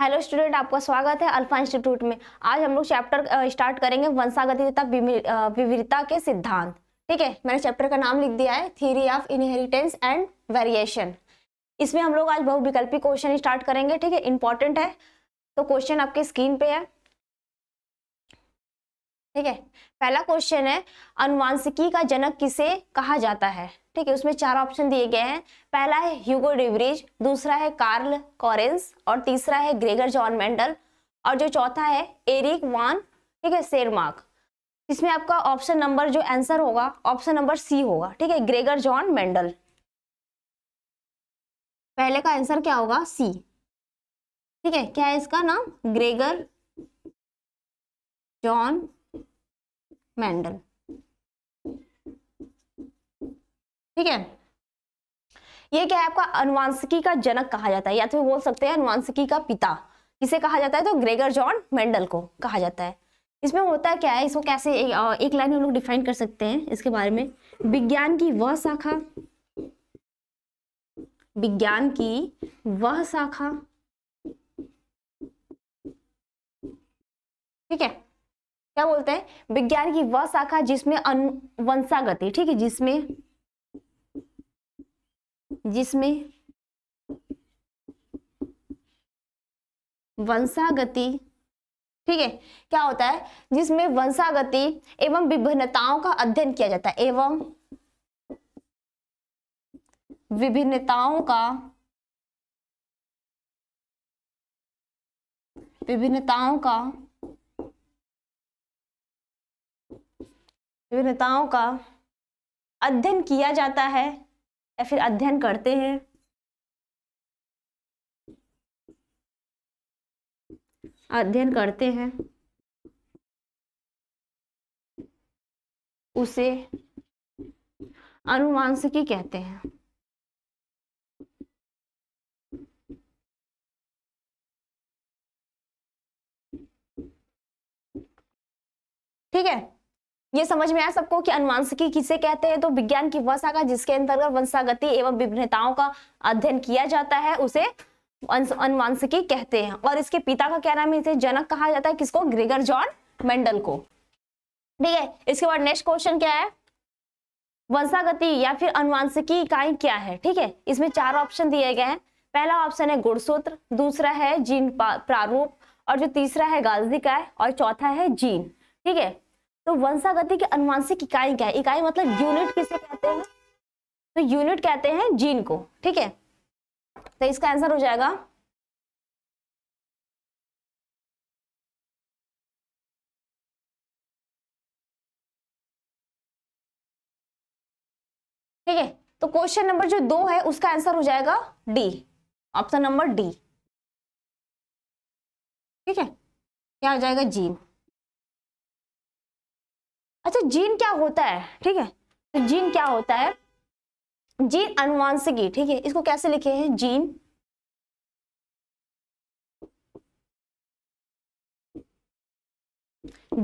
Hello student आपका स्वागत है अल्फा इंस्टीट्यूट में आज हम लोग चैप्टर स्टार्ट करेंगे वंशागति तथा विविधता के सिद्धांत ठीक है मैंने चैप्टर का नाम लिख दिया है theory of inheritance and variation इसमें हम लोग आज बहुविकल्पी क्वेश्चन स्टार्ट करेंगे ठीक है इंपॉर्टेंट है तो क्वेश्चन आपके स्क्रीन पे है ठीक है पहला क्वेश्चन है अनुवांशिकी का जनक किसे कहा जाता है ठीक है उसमें चार ऑप्शन दिए गए हैं पहला है ह्यूगो डिवरीज दूसरा है कार्ल कॉरेंस और तीसरा है ग्रेगर जॉन मेंडल और जो चौथा है एरिक वान ठीक है सेरमार्क इसमें आपका ऑप्शन नंबर जो आंसर होगा ऑप्शन नंबर सी होगा ठीक है ग्रेगर जॉन मेंडल पहले का आंसर क्या होगा सी ठीक है क्या है इसका नाम ग्रेगर जॉन मेंडल ठीक है ये क्या है आपका अनुवांशिकी का जनक कहा जाता है या फिर तो बोल सकते हैं अनुवांशिकी का पिता किसे कहा जाता है तो ग्रेगर जॉन मेंडल को कहा जाता है इसमें होता क्या है इसको कैसे एक, एक लाइन में हम लोग डिफाइन कर सकते हैं इसके बारे में विज्ञान की वह शाखा विज्ञान की वह शाखा ठीक है क्या बोलते हैं विज्ञान की वह शाखा जिसमें अनुवंशागति ठीक है जिसमें जिसमें वंशागति ठीक है क्या होता है जिसमें वंशागति एवं विभिन्नताओं का अध्ययन किया जाता है एवं विभिन्नताओं का विभिन्नताओं का विभिन्नताओं का अध्ययन किया जाता है या फिर अध्ययन करते हैं अध्ययन करते हैं उसे अनुवांशिकी कहते हैं ठीक है ये समझ में आया सबको कि अनुवांशिकी किसे कहते हैं तो विज्ञान की वह शाखा जिसके अंतर्गत वंशागति एवं विभिन्नताओं का अध्ययन किया जाता है उसे अनुवांशिकी कहते हैं और इसके पिता का क्या नाम इसे जनक कहा जाता है किसको ग्रेगर जॉन मेंडल को ठीक है इसके बाद नेक्स्ट क्वेश्चन क्या है वंशागति या फिर अनुवांशिकी इकाई क्या है ठीक है इसमें चार ऑप्शन दिए गए हैं पहला ऑप्शन है गुणसूत्र दूसरा है जीन प्रारूप और जो तीसरा है गाल्जी का है और चौथा है जीन ठीक है तो वंशागति की अनुवांशिक इकाई क्या है इकाई मतलब यूनिट किसे कहते हैं तो यूनिट कहते हैं जीन को ठीक है तो इसका आंसर हो जाएगा ठीक है तो क्वेश्चन नंबर जो दो है उसका आंसर हो जाएगा डी ऑप्शन नंबर डी ठीक है क्या हो जाएगा जीन अच्छा जीन क्या होता है ठीक है तो जीन क्या होता है जीन अनुवांशिकी ठीक है इसको कैसे लिखे हैं जीन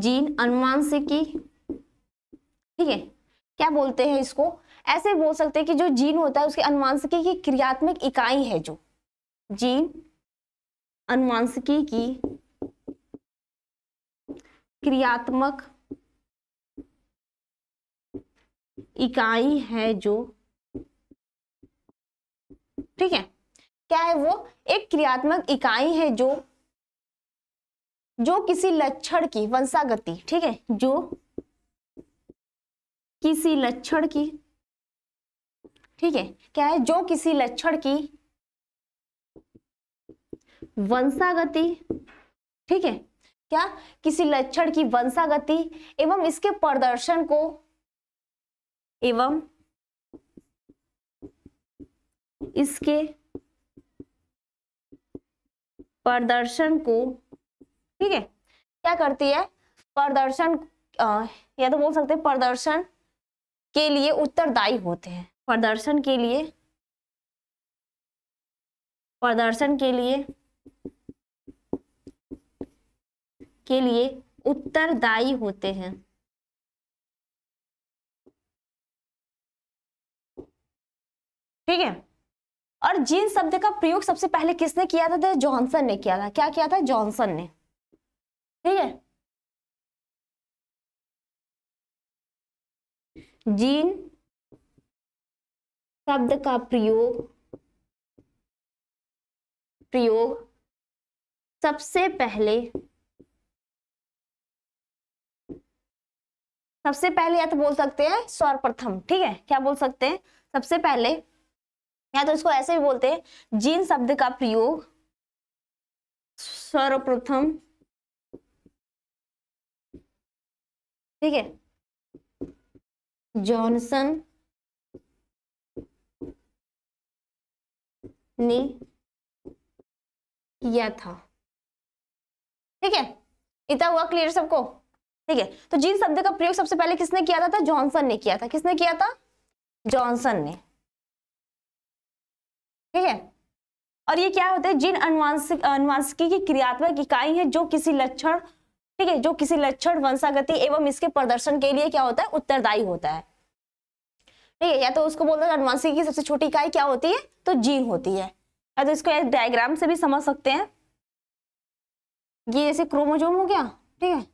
जीन अनुवांशिकी ठीक है क्या बोलते हैं इसको ऐसे बोल सकते हैं कि जो जीन होता है उसके अनुवांशिकी की क्रियात्मक इकाई है जो जीन अनुवांशिकी की क्रियात्मक इकाई है जो ठीक है क्या है वो एक क्रियात्मक इकाई है जो जो किसी लक्षण की वंशागति ठीक है जो किसी लक्षण की ठीक है क्या है जो किसी लक्षण की वंशागति ठीक है क्या किसी लक्षण की वंशागति एवं इसके प्रदर्शन को एवं इसके प्रदर्शन को ठीक है क्या करती है प्रदर्शन या तो बोल सकते हैं प्रदर्शन के लिए उत्तरदायी होते हैं प्रदर्शन के लिए प्रदर्शन के लिए के लिए उत्तरदायी होते हैं ठीक है और जीन शब्द का प्रयोग सबसे पहले किसने किया था जॉनसन ने किया था क्या किया था जॉनसन ने ठीक है जीन शब्द का प्रयोग प्रयोग सबसे पहले सबसे पहले या तो बोल सकते हैं सर्वप्रथम ठीक है क्या बोल सकते हैं सबसे पहले या तो इसको ऐसे भी बोलते हैं जीन शब्द का प्रयोग सर्वप्रथम ठीक है जॉनसन ने किया था ठीक है इतना हुआ क्लियर सबको ठीक है तो जीन शब्द का प्रयोग सबसे पहले किसने किया था, था? जॉनसन ने किया था किसने किया था जॉनसन ने ठीक है और ये क्या होता है जिन अनुवांशिक अनुवांशिकी की क्रियात्मक इकाई है जो किसी लक्षण ठीक है जो किसी लक्षण वंशागति एवं इसके प्रदर्शन के लिए क्या होता है उत्तरदायी होता है ठीक है या तो उसको बोलते हैं अनुवांशिकी की सबसे छोटी इकाई क्या होती है तो जीन होती है या तो इसको डायग्राम से भी समझ सकते हैं ये जैसे क्रोमोजोम हो गया ठीक है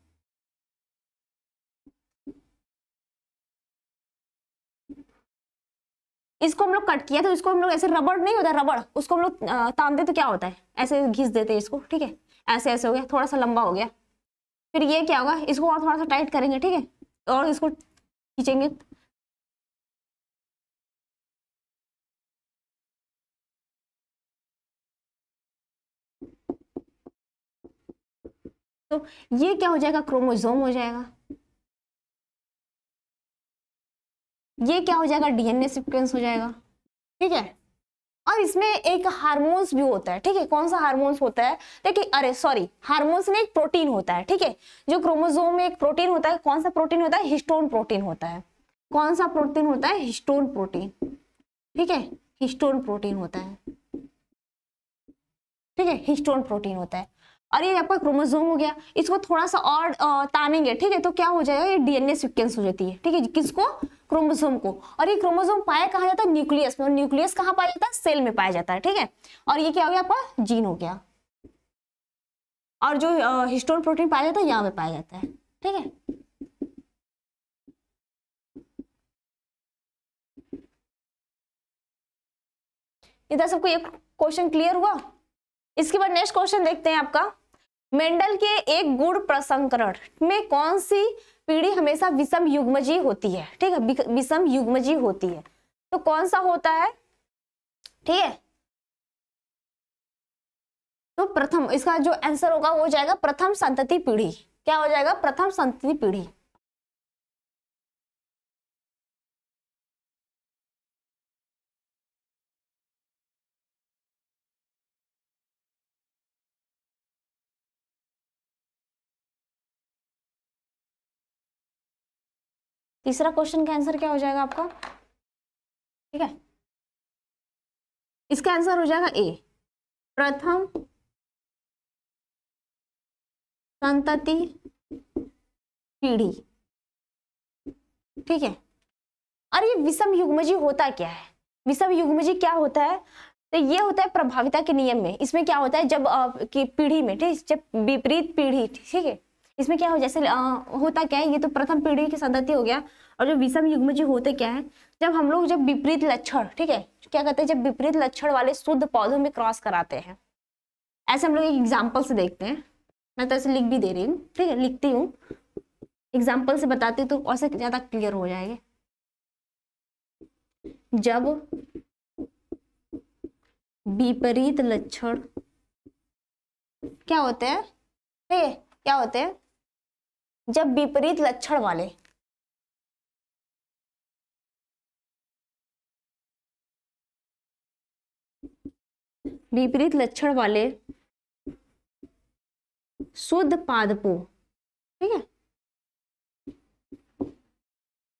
इसको हम लोग कट किया तो इसको हम लोग ऐसे रबड़ नहीं होता रबड़ उसको हम लोग तान तो क्या होता है ऐसे घिस देते हैं इसको ठीक है ऐसे ऐसे हो गया थोड़ा सा लंबा हो गया फिर ये क्या होगा इसको और थोड़ा सा टाइट करेंगे ठीक है और इसको खींचेंगे तो ये क्या हो जाएगा क्रोमोजोम हो जाएगा ये क्या हो जाएगा डीएनए सीक्वेंस हो जाएगा ठीक है और इसमें एक हार्मोन्स भी होता है ठीक है कौन सा हार्मोन्स होता है देखिए अरे सॉरी हार्मोन्स में एक प्रोटीन होता है ठीक है जो क्रोमोजोम में एक प्रोटीन होता है कौन सा प्रोटीन होता है हिस्टोन प्रोटीन होता है कौन सा प्रोटीन होता है हिस्टोन प्रोटीन ठीक है हिस्टोन प्रोटीन होता है ठीक है हिस्टोन प्रोटीन होता है और ये आपका क्रोमोजोम हो गया इसको थोड़ा सा और तानेंगे ठीक है तो क्या हो जाएगा ये डीएनए सिक्वेंस हो जाती है ठीक है किसको क्रोमोजोम को और ये क्रोमोजोम पाया कहा जाता है न्यूक्लियस में और न्यूक्लियस कहाँ पाया जाता है सेल में पाया जाता है ठीक है और ये क्या हो गया आपका जीन हो गया और जो हिस्टोन प्रोटीन पाया जाता है यहाँ पे पाया जाता है ठीक है इधर सबको ये क्वेश्चन क्लियर हुआ इसके बाद नेक्स्ट क्वेश्चन देखते हैं आपका मेंडल के एक गुण प्रसंकरण में कौन सी पीढ़ी हमेशा विषम युग्मजी होती है ठीक है विषम युग्मजी होती है तो कौन सा होता है ठीक है तो प्रथम इसका जो आंसर होगा वो हो जाएगा प्रथम संतति पीढ़ी क्या हो जाएगा प्रथम संतति पीढ़ी तीसरा क्वेश्चन का आंसर क्या हो जाएगा आपका ठीक है इसका आंसर हो जाएगा ए प्रथम संतति पीढ़ी ठीक है और ये विषम युग्म जी होता क्या है विषम युग्म जी क्या होता है तो ये होता है प्रभाविता के नियम में इसमें क्या होता है जब की पीढ़ी में ठीक जब विपरीत पीढ़ी ठीक है इसमें क्या हो जैसे आ, होता क्या है ये तो प्रथम पीढ़ी के सदस्य हो गया और जो विषम युग में जो होते क्या है जब हम लोग जब विपरीत लक्षण ठीक है क्या कहते हैं जब विपरीत लक्षण वाले शुद्ध पौधों में क्रॉस कराते हैं ऐसे हम लोग एक एग्जाम्पल से देखते हैं मैं तो ऐसे लिख भी दे रही हूँ ठीक है लिखती हूँ एग्जाम्पल से बताती हूँ तो और ज़्यादा क्लियर हो जाएंगे जब विपरीत लक्षण क्या होते हैं ठीक है क्या होते हैं जब विपरीत लक्षण वाले विपरीत लक्षण वाले शुद्ध पादपो ठीक है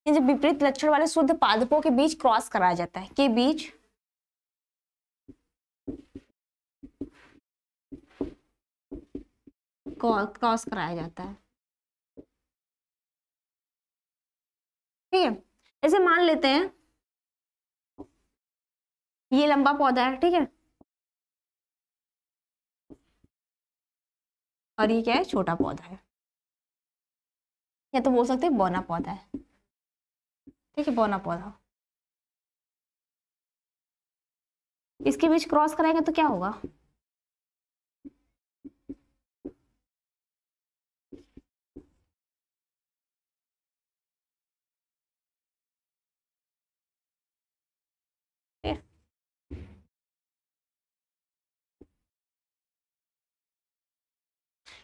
ये जब विपरीत लक्षण वाले शुद्ध पादपों के बीच क्रॉस कराया जाता है के बीच क्रॉस कराया जाता है ठीक है ऐसे मान लेते हैं ये लंबा पौधा है ठीक है और ये क्या है छोटा पौधा है या तो बोल सकते हैं बौना पौधा है ठीक है बौना पौधा इसके बीच क्रॉस कराएंगे तो क्या होगा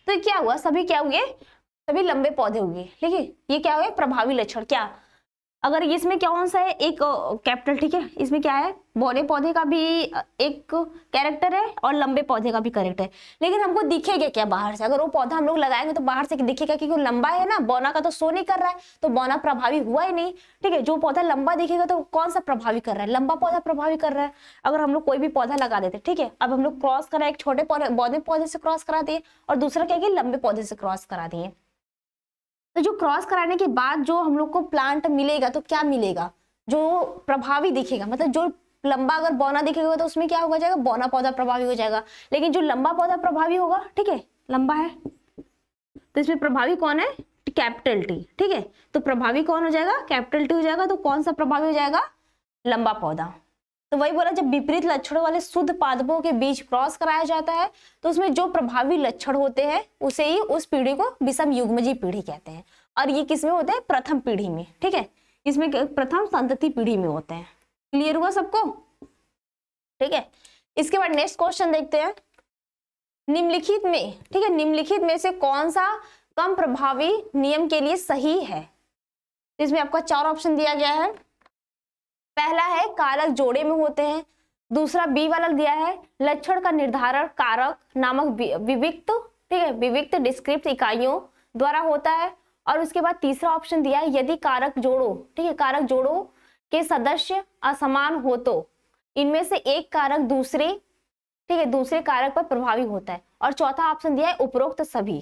तो क्या हुआ सभी क्या हुए सभी लंबे पौधे हुए ठीक है ये क्या हुए प्रभावी लक्षण क्या अगर इसमें कौन सा है एक कैपिटल ठीक है इसमें क्या है बौने पौधे का भी एक कैरेक्टर है और लंबे पौधे का भी करेक्टर है लेकिन हमको दिखेगा क्या बाहर से अगर वो पौधा हम लोग लगाएंगे तो बाहर से दिखेगा क्योंकि लंबा है ना बौना का तो सो नहीं कर रहा है तो बौना प्रभावी हुआ ही नहीं ठीक है जो पौधा लंबा दिखेगा तो कौन सा प्रभावी कर रहा है लंबा पौधा प्रभावी कर रहा है अगर हम लोग कोई भी पौधा लगा देते ठीक है अब हम लोग क्रॉस करा एक छोटे पौधे पौधे से क्रॉस करा दिए और दूसरा क्या कि लंबे पौधे से क्रॉस करा दिए तो जो क्रॉस कराने के बाद जो हम लोग को प्लांट मिलेगा तो क्या मिलेगा जो प्रभावी दिखेगा मतलब जो लंबा अगर बौना दिखेगा तो उसमें क्या होगा जाएगा बौना पौधा प्रभावी हो जाएगा लेकिन जो लंबा पौधा प्रभावी होगा ठीक है लंबा है तो इसमें प्रभावी कौन है कैपिटल टी ठीक है तो प्रभावी कौन हो जाएगा कैपिटल टी हो जाएगा तो कौन सा प्रभावी हो जाएगा लंबा पौधा तो वही बोला जब विपरीत लक्षणों वाले शुद्ध पादपों के बीच क्रॉस कराया जाता है तो उसमें जो प्रभावी लक्षण होते हैं उसे ही उस पीढ़ी को विषम युग्मजी पीढ़ी कहते हैं और ये किसमें होते हैं प्रथम पीढ़ी में ठीक है इसमें प्रथम संतति पीढ़ी में होते हैं क्लियर हुआ सबको ठीक है इसके बाद नेक्स्ट क्वेश्चन देखते हैं निम्नलिखित में ठीक है निम्नलिखित में से कौन सा कम प्रभावी नियम के लिए सही है तो इसमें आपका चार ऑप्शन दिया गया है पहला है कारक जोड़े में होते हैं दूसरा बी वाला दिया है लक्षण का निर्धारण कारक नामक विविक्त ठीक है विविक्त डिस्क्रिप्ट इकाइयों द्वारा होता है और उसके बाद तीसरा ऑप्शन दिया है यदि कारक जोड़ो ठीक है कारक जोड़ो के सदस्य असमान हो तो इनमें से एक कारक दूसरे ठीक है दूसरे कारक पर प्रभावी होता है और चौथा ऑप्शन दिया है उपरोक्त सभी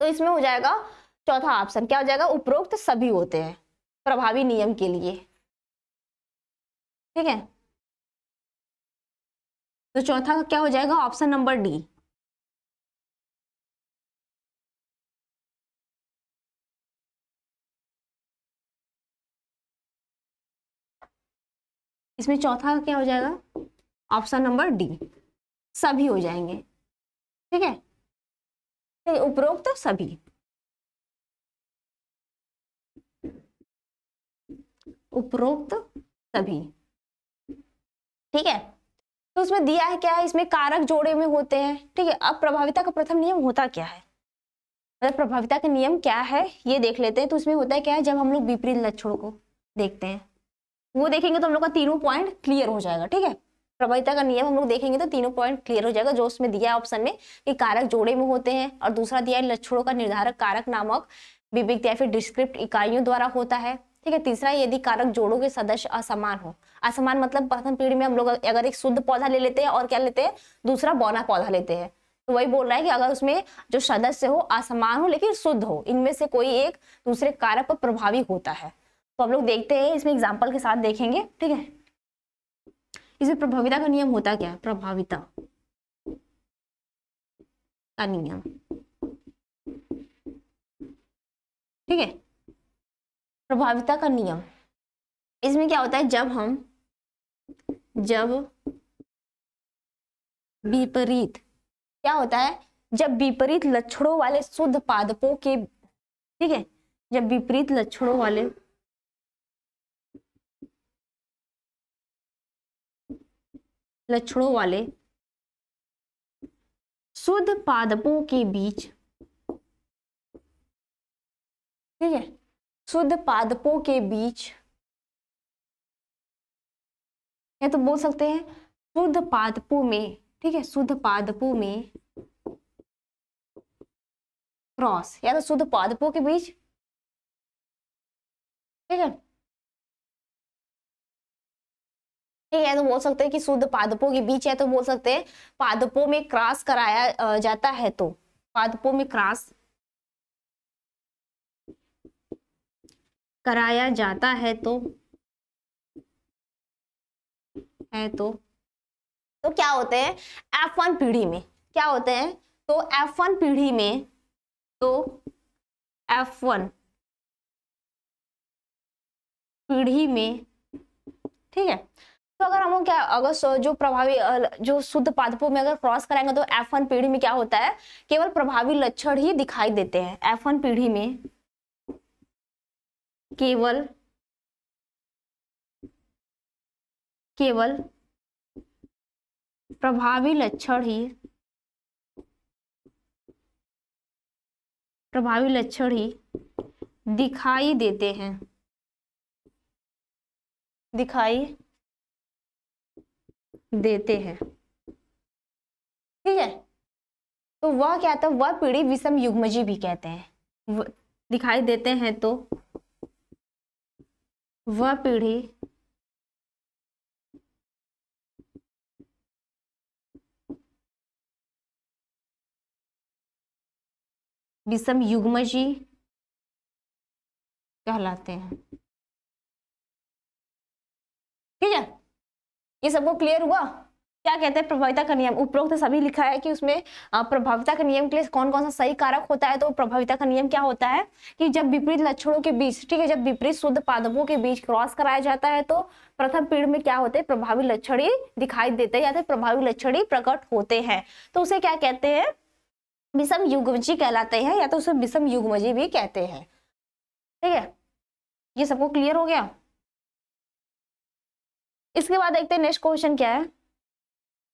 तो इसमें हो जाएगा चौथा ऑप्शन क्या हो जाएगा उपरोक्त सभी होते हैं प्रभावी नियम के लिए ठीक है तो चौथा क्या हो जाएगा ऑप्शन नंबर डी इसमें चौथा क्या हो जाएगा ऑप्शन नंबर डी सभी हो जाएंगे ठीक है तो उपरोक्त तो सभी उपरोक्त तो सभी ठीक है तो उसमें दिया है क्या है इसमें कारक जोड़े में होते हैं ठीक है अब प्रभाविता का प्रथम नियम होता क्या है मतलब प्रभाविता का नियम क्या है ये देख लेते हैं तो उसमें होता है क्या है जब हम लोग विपरीत लक्षणों को देखते हैं वो देखेंगे तो हम लोग का तीनों पॉइंट क्लियर हो जाएगा ठीक है प्रभाविता का नियम हम लोग देखेंगे तो तीनों पॉइंट क्लियर हो जाएगा जो उसमें दिया है ऑप्शन में कि कारक जोड़े में होते हैं और दूसरा दिया है लक्षणों का निर्धारक कारक नामक विविध या फिर डिस्क्रिप्ट इकाइयों द्वारा होता है ठीक है तीसरा यदि कारक जोड़ों के सदस्य असमान हो असमान मतलब प्रथम पीढ़ी में हम लोग अगर एक शुद्ध पौधा ले लेते हैं और क्या लेते हैं दूसरा बौना पौधा लेते हैं तो वही बोल रहा है कि अगर उसमें जो सदस्य हो असमान हो लेकिन शुद्ध हो इनमें से कोई एक दूसरे कारक पर प्रभावी होता है तो हम लोग देखते हैं इसमें एग्जाम्पल के साथ देखेंगे ठीक है इसमें प्रभाविता का नियम होता क्या है प्रभाविता का नियम ठीक है प्रभाविता का नियम इसमें क्या होता है जब हम जब विपरीत क्या होता है जब विपरीत लक्षणों वाले शुद्ध पादपों के ठीक है जब विपरीत लक्षणों वाले लक्षणों वाले शुद्ध पादपों के बीच ठीक है शुद्ध पादपों के बीच या तो बोल सकते हैं शुद्ध पादपु में ठीक है शुद्ध पादपु में क्रॉस या तो शुद्ध पादपों के बीच ठीक है ठीक है तो बोल सकते हैं कि शुद्ध पादपों के बीच है तो बोल सकते हैं पादपों में क्रॉस तो। कराया जाता है तो पादपों में क्रॉस कराया जाता है तो हैं तो तो क्या होते हैं एफ वन पीढ़ी में क्या होते हैं तो एफ वन पीढ़ी में तो एफ वन पीढ़ी में ठीक है तो अगर हम क्या अगर जो प्रभावी जो शुद्ध पादपों में अगर क्रॉस कराएंगे तो एफ वन पीढ़ी में क्या होता है केवल प्रभावी लक्षण ही दिखाई देते हैं एफ वन पीढ़ी में केवल केवल प्रभावी लक्षण ही प्रभावी लक्षण ही दिखाई देते हैं दिखाई देते हैं ठीक है तो वह क्या था वह पीढ़ी विषम युग्मजी भी कहते हैं दिखाई देते हैं तो वह पीढ़ी विषम युग्मजी कहलाते हैं ठीक है ये सबको क्लियर हुआ क्या कहते हैं प्रभाविता का नियम उपरोक्त सभी लिखा है कि उसमें प्रभाविता का नियम के लिए कौन कौन सा सही कारक होता है तो प्रभाविता का नियम क्या होता है कि जब विपरीत लक्षणों के बीच ठीक है जब विपरीत शुद्ध पादपों के बीच क्रॉस कराया जाता है तो प्रथम पीढ़ में क्या होते हैं प्रभावी लक्षण दिखाई देते हैं या फिर तो प्रभावी लक्षण प्रकट होते हैं तो उसे क्या कहते हैं विषम युगमजी कहलाते हैं या तो उसे विषम युगमजी भी कहते हैं ठीक है ये सबको क्लियर हो गया इसके बाद देखते हैं नेक्स्ट क्वेश्चन क्या है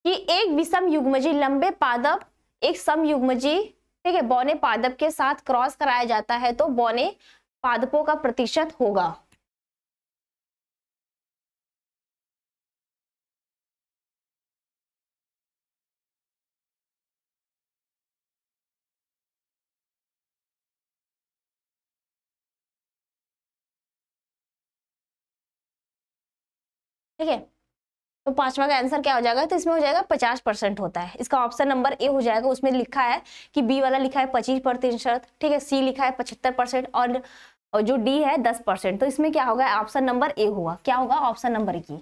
कि एक विषम युग्मजी लंबे पादप एक सम युगमजी ठीक है बौने पादप के साथ क्रॉस कराया जाता है तो बौने पादपों का प्रतिशत होगा ठीक है तो पांचवा का आंसर क्या हो जाएगा तो इसमें हो जाएगा पचास परसेंट होता है इसका ऑप्शन नंबर ए हो जाएगा उसमें लिखा है कि बी वाला लिखा है पच्चीस प्रतिशत ठीक है सी लिखा है पचहत्तर परसेंट और, और जो डी है दस परसेंट तो इसमें क्या होगा ऑप्शन नंबर ए होगा क्या होगा ऑप्शन नंबर की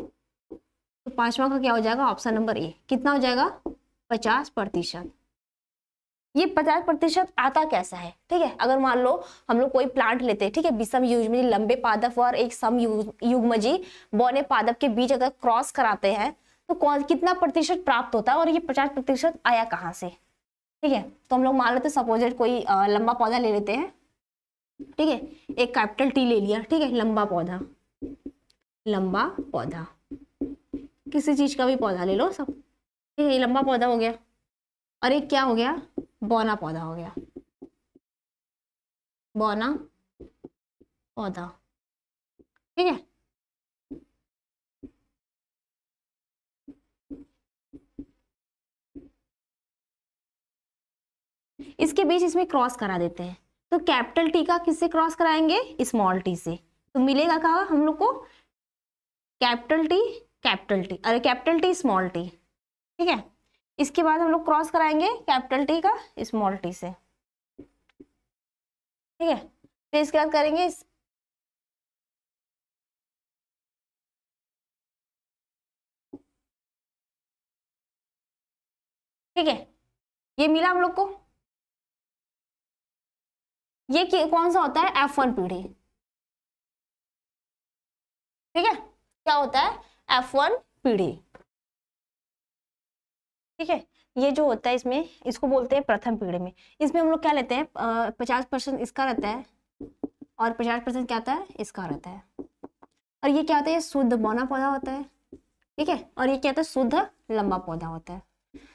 तो पांचवा का क्या हो जाएगा ऑप्शन नंबर ए कितना हो जाएगा पचास प्रतिशत ये पचास प्रतिशत आता कैसा है ठीक है अगर मान लो हम लोग कोई प्लांट लेते हैं ठीक है विषम युग्मजी लंबे पादप और एक सम युग्मजी बौने पादप के बीच अगर क्रॉस कराते हैं तो कौन कितना प्रतिशत प्राप्त होता है और ये पचास प्रतिशत आया कहाँ से ठीक है तो हम लोग मान लेते सपोजेट कोई आ, लंबा पौधा ले लेते हैं ठीक है एक कैपिटल टी ले लिया ठीक है लंबा पौधा लंबा पौधा किसी चीज का भी पौधा ले लो सब ठीक है ये लंबा पौधा हो गया और एक क्या हो गया बौना पौधा हो गया बौना पौधा ठीक है इसके बीच इसमें क्रॉस करा देते हैं तो कैपिटल टी का किससे क्रॉस कराएंगे स्मॉल टी से तो मिलेगा कहा हम लोग को कैपिटल टी कैपिटल टी अरे कैपिटल टी स्मॉल टी ठीक है इसके बाद हम लोग क्रॉस कराएंगे कैपिटल टी का स्मॉल टी से ठीक है फिर इसके बाद करेंगे इस ठीक है ये मिला हम लोग को ये कौन सा होता है एफ वन पीढ़ी ठीक है क्या होता है एफ वन पीढ़ी ठीक है ये जो होता है इसमें इसको बोलते हैं प्रथम पीढ़ी में इसमें हम लोग क्या लेते हैं पचास परसेंट इसका रहता है और पचास परसेंट क्या होता है इसका रहता है और ये क्या होता है ये शुद्ध बौना पौधा होता है ठीक है और ये क्या होता है शुद्ध लंबा पौधा होता है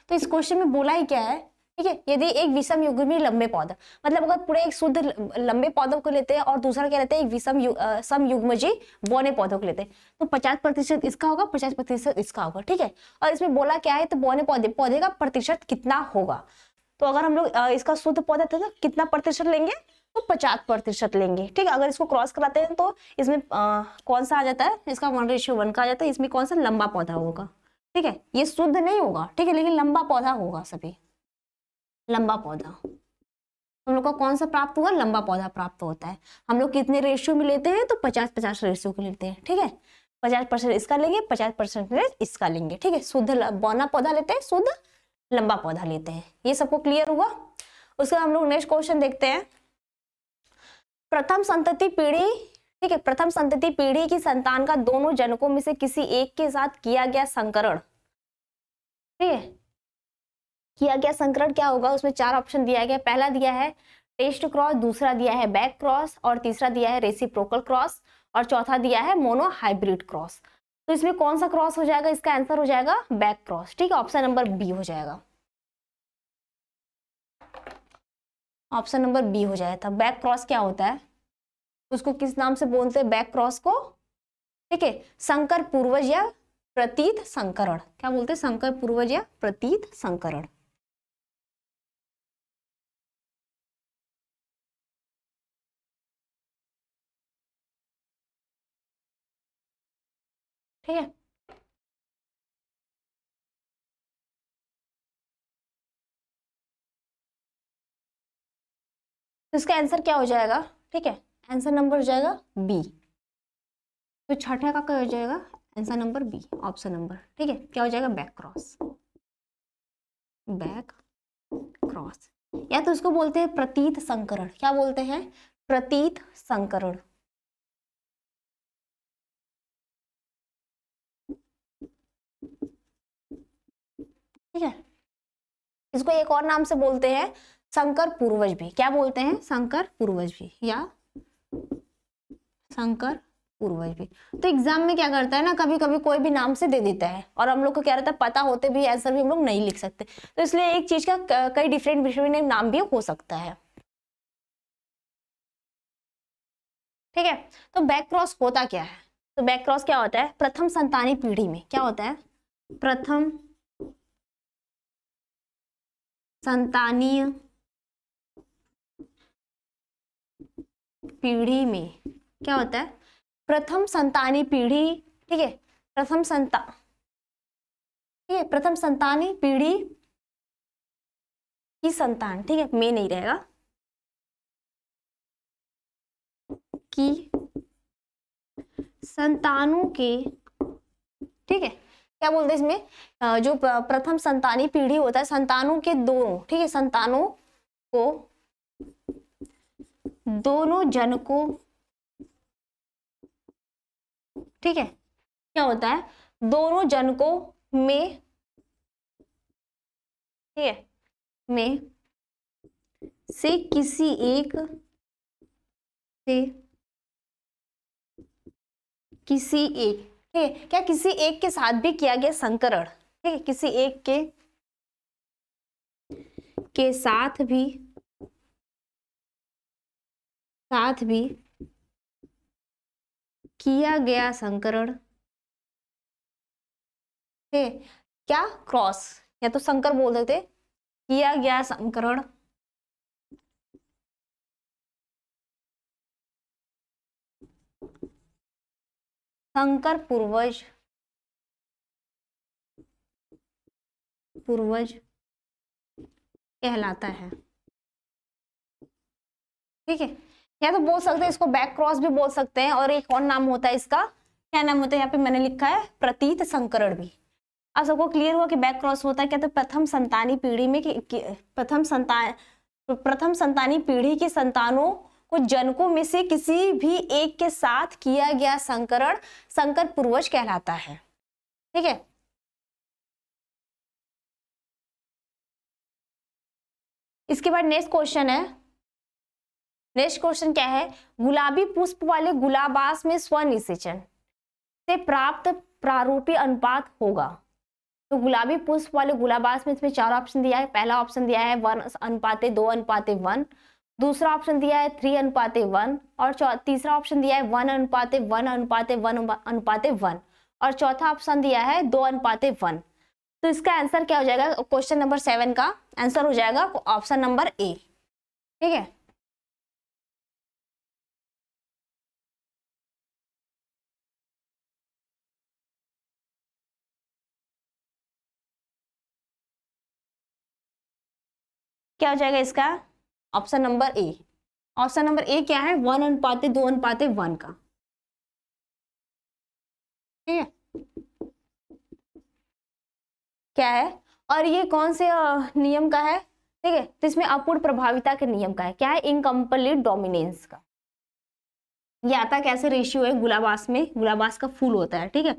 तो इस क्वेश्चन में बोला ही क्या है ठीक है यदि एक विषम युग्मी लंबे पौधा मतलब अगर पूरे एक शुद्ध लंबे पौधों को लेते हैं और दूसरा क्या लेते हैं एक विषम सम युग्मजी बोने पौधों को लेते हैं तो पचास प्रतिशत इसका होगा पचास प्रतिशत इसका होगा ठीक है और इसमें बोला क्या है तो बोने पौधे पौधे का प्रतिशत कितना होगा तो अगर हम लोग इसका शुद्ध पौधा था तो कितना प्रतिशत लेंगे तो पचास प्रतिशत लेंगे ठीक है अगर इसको क्रॉस कराते हैं तो इसमें कौन सा आ जाता है इसका वन रेशियो वन का आ जाता है इसमें कौन सा लंबा पौधा होगा ठीक है ये शुद्ध नहीं होगा ठीक है लेकिन लंबा पौधा होगा सभी लंबा पौधा हम लोग का कौन सा प्राप्त हुआ लंबा पौधा प्राप्त होता है हम लोग कितने रेशियो में लेते हैं तो पचास पचास रेशियो के लेते हैं ठीक है पचास परसेंट इसका लेंगे पचास परसेंट इसका लेंगे ठीक है शुद्ध बौना पौधा लेते हैं शुद्ध लंबा पौधा लेते हैं ये सबको क्लियर हुआ उसके बाद हम लोग नेक्स्ट क्वेश्चन देखते हैं प्रथम संतति पीढ़ी ठीक है प्रथम संतति पीढ़ी की संतान का दोनों जनकों में से किसी एक के साथ किया गया संकरण ठीक है किया गया संकरण क्या होगा उसमें चार ऑप्शन दिया गया पहला दिया है टेस्ट क्रॉस दूसरा दिया है बैक क्रॉस और तीसरा दिया है रेसिप्रोकल क्रॉस और चौथा दिया है मोनो हाइब्रिड क्रॉस तो इसमें कौन सा क्रॉस हो जाएगा इसका आंसर हो जाएगा बैक क्रॉस ठीक है ऑप्शन नंबर बी हो जाएगा ऑप्शन नंबर बी हो जाएगा बैक क्रॉस क्या होता है उसको किस नाम से बोलते हैं बैक क्रॉस को ठीक है संकर पूर्वज या प्रतीत संकरण क्या बोलते हैं संकर पूर्वज या प्रतीत संकरण ठीक है तो इसका आंसर क्या हो जाएगा ठीक है आंसर नंबर हो जाएगा बी तो छठे का क्या हो जाएगा answer number B option number ठीक है क्या हो जाएगा बैक क्रॉस बैक क्रॉस या तो उसको बोलते हैं प्रतीत संकरण क्या बोलते हैं प्रतीत संकरण ठीक है इसको एक और नाम से बोलते हैं शंकर पूर्वज भी क्या बोलते हैं शंकर पूर्वज भी या शंकर पूर्वज भी तो एग्जाम में क्या करता है ना कभी कभी कोई भी नाम से दे देता है और हम लोग को क्या रहता है पता होते भी आंसर भी हम लोग नहीं लिख सकते तो इसलिए एक चीज का कई डिफरेंट डिफरेंट नाम भी हो सकता है ठीक है तो बैक क्रॉस होता क्या है तो बैक क्रॉस क्या होता है प्रथम संतानी पीढ़ी में क्या होता है प्रथम संतानीय पीढ़ी में क्या होता है प्रथम संतानी पीढ़ी ठीक है प्रथम संता ठीक है प्रथम संतानी पीढ़ी की संतान ठीक है में नहीं रहेगा की संतानों के ठीक है क्या बोलते हैं इसमें जो प्रथम संतानी पीढ़ी होता है संतानों के दोनों ठीक है संतानों को दोनों जन को ठीक है क्या होता है दोनों जन को में ठीक है में से किसी एक से किसी एक ठीक है क्या किसी एक के साथ भी किया गया संकरण ठीक है किसी एक के के साथ भी साथ भी किया गया संकरण क्या क्रॉस या तो संकर बोल देते किया गया संकरण शंकर पूर्वज पूर्वज कहलाता है ठीक है या तो बोल सकते हैं इसको बैक क्रॉस भी बोल सकते हैं और एक और नाम होता है इसका क्या नाम होता है यहाँ पे मैंने लिखा है प्रतीत संकरण भी आप सबको क्लियर हुआ कि बैक क्रॉस होता है क्या तो प्रथम संतानी पीढ़ी में प्रथम संतान प्रथम संतानी पीढ़ी की संतानों कुछ जनकों में से किसी भी एक के साथ किया गया संकरण संकर पूर्वज कहलाता है ठीक है इसके बाद नेक्स्ट क्वेश्चन है नेक्स्ट क्वेश्चन क्या है गुलाबी पुष्प वाले गुलाबास में स्वनिषेचन से प्राप्त प्रारूपी अनुपात होगा तो गुलाबी पुष्प वाले गुलाबास में इसमें चार ऑप्शन दिया है पहला ऑप्शन दिया है वन अनुपाते दो अनुपाते वन दूसरा ऑप्शन दिया है थ्री अनुपाते वन और तीसरा ऑप्शन दिया है वन अनुपाते वन अनुपाते वन अनुपाते वन और चौथा ऑप्शन दिया है दो अनुपाते वन तो इसका आंसर क्या हो जाएगा क्वेश्चन नंबर सेवन का आंसर हो जाएगा ऑप्शन नंबर ए ठीक है क्या हो जाएगा इसका option number A option number A क्या है वन अनुपाते दो अनुपाते वन का ठीक है क्या है और ये कौन से नियम का है ठीक है तो इसमें अपूर्ण प्रभाविता के नियम का है क्या है इनकम्प्लीट डोमिनेंस का ये आता कैसे रेशियो है गुलाबास में गुलाबास का फूल होता है ठीक है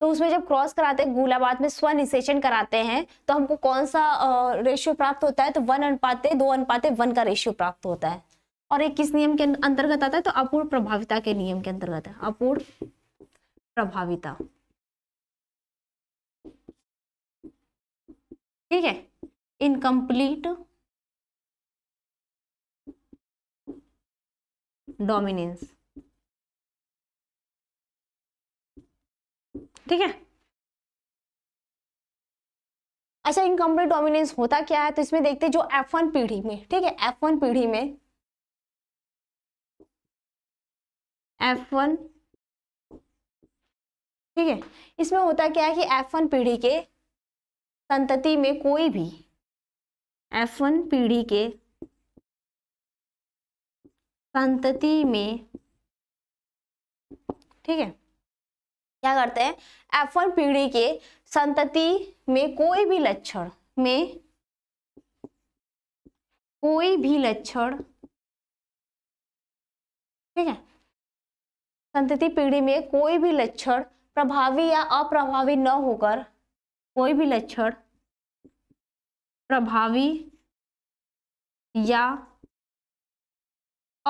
तो उसमें जब क्रॉस कराते हैं गुलाबाद में स्वनिषेचन कराते हैं तो हमको कौन सा रेशियो प्राप्त होता है तो वन अनुपाते दो अनुपाते वन का रेशियो प्राप्त होता है और एक किस नियम के अं-, अंतर्गत आता है तो अपूर्ण प्रभाविता के नियम के अंतर्गत है अपूर्ण प्रभाविता ठीक है इनकम्प्लीट डोमिनेंस ठीक है अच्छा इनकम्प्लीट डोमिनेंस होता क्या है तो इसमें देखते जो एफ वन पीढ़ी में ठीक है एफ वन पीढ़ी में एफ वन ठीक है इसमें होता क्या है कि एफ वन पीढ़ी के संतति में कोई भी एफ वन पीढ़ी के संतति में ठीक है क्या करते हैं एफ वन पीढ़ी के संतति में कोई भी लक्षण में कोई भी लक्षण ठीक है संतति पीढ़ी में कोई भी लक्षण प्रभावी या अप्रभावी न होकर कोई भी लक्षण प्रभावी या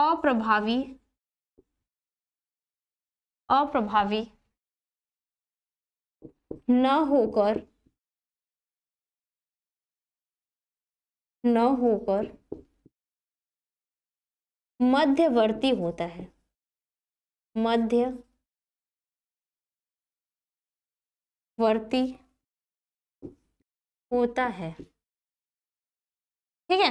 अप्रभावी अप्रभावी न होकर न होकर मध्यवर्ती होता है मध्यवर्ती होता है ठीक है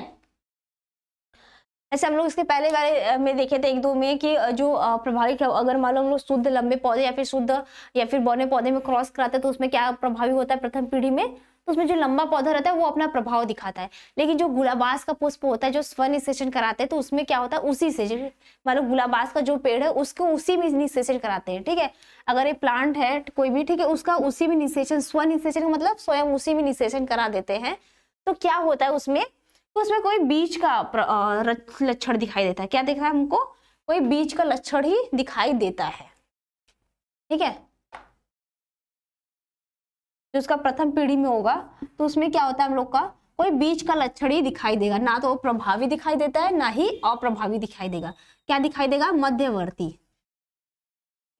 ऐसे हम लोग इसके पहले बारे में देखे थे एक दो में कि जो प्रभावित अगर मान लो हम लोग शुद्ध लंबे पौधे या फिर शुद्ध या फिर बौने पौधे में क्रॉस कराते तो उसमें क्या प्रभावी होता है प्रथम पीढ़ी में तो उसमें जो लंबा पौधा रहता है वो अपना प्रभाव दिखाता है लेकिन जो गुलाबास का पुष्प होता है जो स्व निषेचन कराते हैं तो उसमें क्या होता है उसी से मान लो गुलाबास का जो पेड़ है उसको उसी में निषेचन कराते हैं ठीक है अगर ये प्लांट है कोई भी ठीक है उसका उसी में निषेचन स्व निषेचन मतलब स्वयं उसी में निषेचन करा देते हैं तो क्या होता है उसमें तो उसमें कोई बीज का लक्षण दिखाई देता है क्या देखा है हमको कोई बीज का लक्षण ही दिखाई देता है ठीक है जो उसका प्रथम पीढ़ी में होगा तो उसमें क्या होता है हम लोग का कोई बीज का लक्षण ही दिखाई देगा ना तो वो प्रभावी दिखाई देता है ना ही अप्रभावी दिखाई देगा क्या दिखाई देगा मध्यवर्ती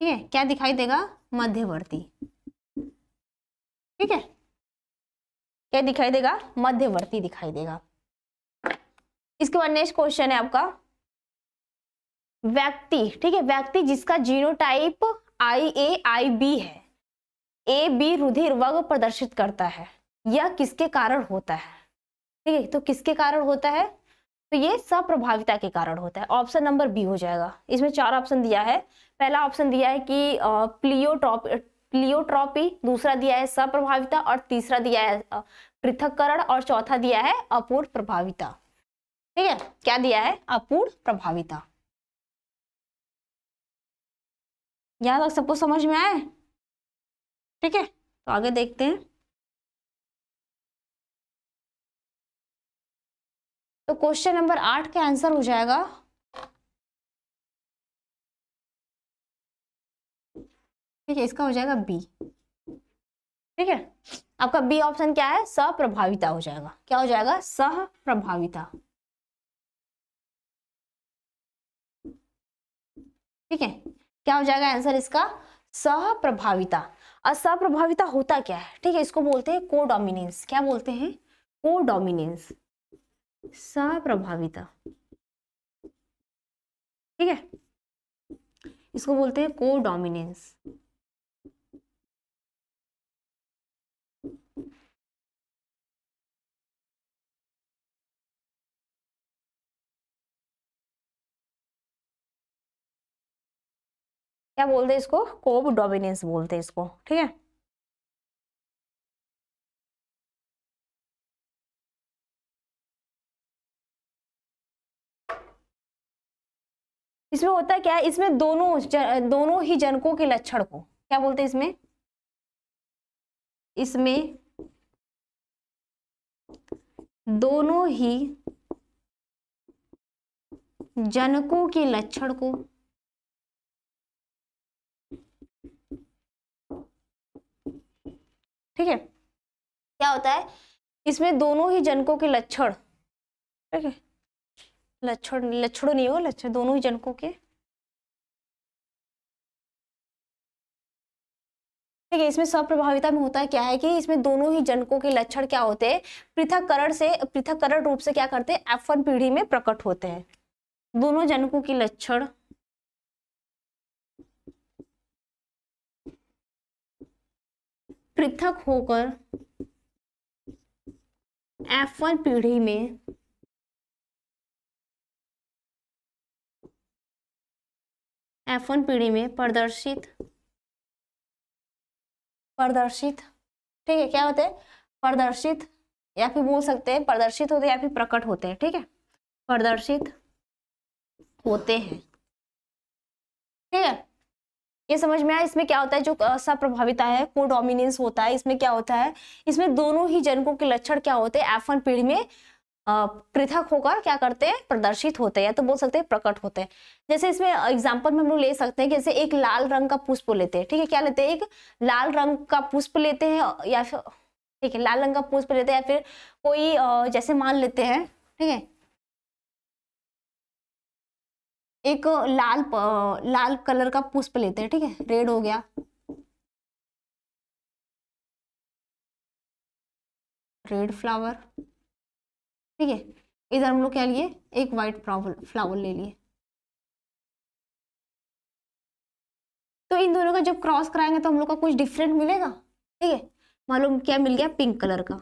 ठीक है क्या दिखाई देगा मध्यवर्ती ठीक है क्या दिखाई देगा मध्यवर्ती दिखाई देगा इसके बाद नेक्स्ट क्वेश्चन है आपका व्यक्ति ठीक है व्यक्ति जिसका जीनोटाइप आई ए आई बी है ए बी रुधिर वर्ग प्रदर्शित करता है यह किसके कारण होता है ठीक है तो किसके कारण होता है तो ये सप्रभाविता के कारण होता है ऑप्शन नंबर बी हो जाएगा इसमें चार ऑप्शन दिया है पहला ऑप्शन दिया है कि प्लियोट्रॉप प्लियोट्रॉपी दूसरा दिया है सप्रभाविता और तीसरा दिया है पृथककरण और चौथा दिया है अपूर्ण प्रभाविता ठीक है क्या दिया है अपूर्ण प्रभाविता यहां तक सबको समझ में आए ठीक है तो आगे देखते हैं तो क्वेश्चन नंबर आठ का आंसर हो जाएगा ठीक है इसका हो जाएगा बी ठीक है आपका बी ऑप्शन क्या है सह प्रभाविता हो जाएगा क्या हो जाएगा सह प्रभाविता ठीक है क्या हो जाएगा आंसर इसका सहप्रभाविता और होता क्या है ठीक है इसको बोलते हैं को डोमिनेंस क्या बोलते हैं को डोमिनेंस सहप्रभाविता ठीक है इसको बोलते हैं को डोमिनेंस क्या बोलते हैं इसको कोब डोमिनेंस बोलते हैं इसको ठीक है इसमें होता है क्या इसमें दोनों दोनों ही जनकों के लक्षण को क्या बोलते हैं इसमें इसमें दोनों ही जनकों के लक्षण को ठीक है क्या होता है इसमें दोनों ही जनकों के लक्षण ठीक है लक्षण लक्षण नहीं हो लक्षण दोनों ही जनकों के ठीक है इसमें सप्रभाविता में होता है क्या है कि इसमें दोनों ही जनकों के लक्षण क्या होते हैं पृथककरण से पृथककरण रूप से क्या करते हैं एफ पीढ़ी में प्रकट होते हैं दोनों जनकों के लक्षण पृथक होकर एफ वन पीढ़ी में एफ वन पीढ़ी में प्रदर्शित प्रदर्शित ठीक है क्या होते हैं प्रदर्शित या फिर बोल सकते हैं प्रदर्शित होते हैं या फिर प्रकट होते हैं ठीक है प्रदर्शित होते हैं ठीक है ये समझ में आया इसमें क्या होता है जो सब प्रभाविता है डोमिनेंस होता है इसमें क्या होता है इसमें दोनों ही जनकों के लक्षण क्या होते हैं एफ पीढ़ी में पृथक होकर क्या करते हैं प्रदर्शित होते हैं या तो बोल सकते हैं प्रकट होते हैं जैसे इसमें एग्जाम्पल में हम लोग ले सकते हैं जैसे एक लाल रंग का पुष्प लेते हैं ठीक है क्या लेते हैं एक लाल रंग का पुष्प लेते हैं या फिर ठीक है लाल रंग का पुष्प लेते हैं या फिर कोई जैसे मान लेते हैं ठीक है एक लाल लाल कलर का पुष्प लेते हैं ठीक है रेड हो गया रेड फ्लावर ठीक है इधर हम लोग क्या लिए एक वाइट फ्लावर ले लिए तो इन दोनों का जब क्रॉस कराएंगे तो हम लोग का कुछ डिफरेंट मिलेगा ठीक है मालूम क्या मिल गया पिंक कलर का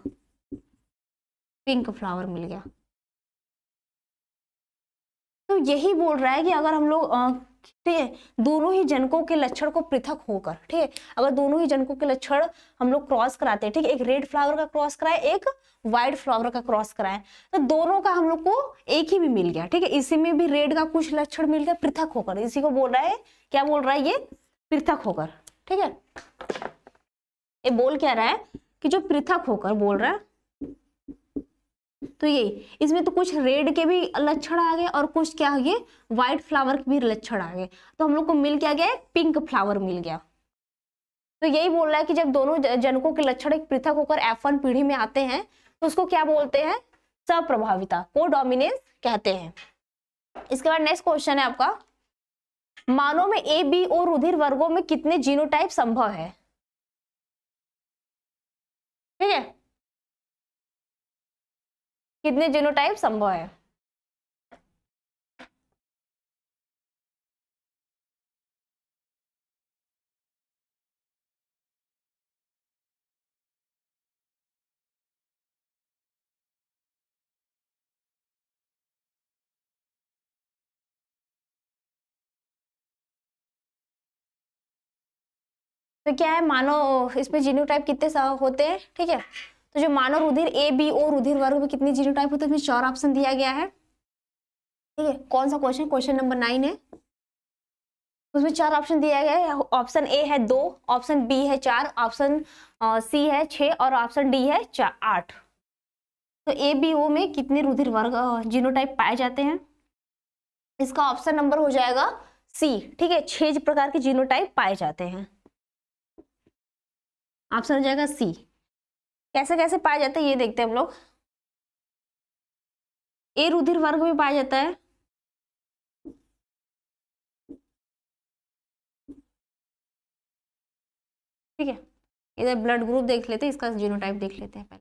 पिंक फ्लावर मिल गया तो यही बोल रहा है कि अगर हम लोग ठीक है दोनों ही जनकों के लक्षण को पृथक होकर ठीक है अगर दोनों ही जनकों के लक्षण हम लोग क्रॉस कराते हैं ठीक है एक रेड फ्लावर का क्रॉस कराए एक व्हाइट फ्लावर का क्रॉस कराए तो दोनों का हम लोग को एक ही भी मिल गया ठीक है इसी में भी रेड का कुछ लक्षण मिल गया पृथक होकर इसी को बोल रहा है क्या बोल रहा है ये पृथक होकर ठीक है ये बोल क्या रहा है कि जो पृथक होकर बोल रहा है तो यही इसमें तो कुछ रेड के भी लक्षण आ गए और कुछ क्या है व्हाइट फ्लावर के भी लक्षण आ गए तो हम लोग को मिल क्या गया पिंक फ्लावर मिल गया तो यही बोल रहा है कि जब दोनों जनकों के लक्षण एक पृथक होकर एफ पीढ़ी में आते हैं तो उसको क्या बोलते हैं सप्रभाविता को डोमिनेंस कहते हैं इसके बाद नेक्स्ट क्वेश्चन है आपका मानव में ए बी और रुधिर वर्गों में कितने जीनोटाइप संभव है ठीक है कितने जीनोटाइप संभव है तो क्या है मानो इसमें जीनोटाइप कितने होते हैं ठीक है तो जो मानव रुधिर ए बी ओ रुधिर वर्ग में कितनी जीरो टाइप होते हैं चार ऑप्शन दिया गया है ठीक है कौन सा क्वेश्चन क्वेश्चन नंबर नाइन है उसमें चार ऑप्शन दिया गया है ऑप्शन ए है दो ऑप्शन बी है चार ऑप्शन सी है छ और ऑप्शन डी है चार आठ तो ए बी ओ में कितने रुधिर वर्ग जीनोटाइप पाए जाते हैं इसका ऑप्शन नंबर हो जाएगा सी ठीक है छह प्रकार के जीनोटाइप पाए जाते हैं ऑप्शन हो जाएगा सी कैसे कैसे पाया जाता है ये देखते हैं हम लोग ए रुधिर वर्ग में पाया जाता है ठीक है इधर ब्लड ग्रुप देख लेते हैं इसका जीनोटाइप देख लेते हैं पहले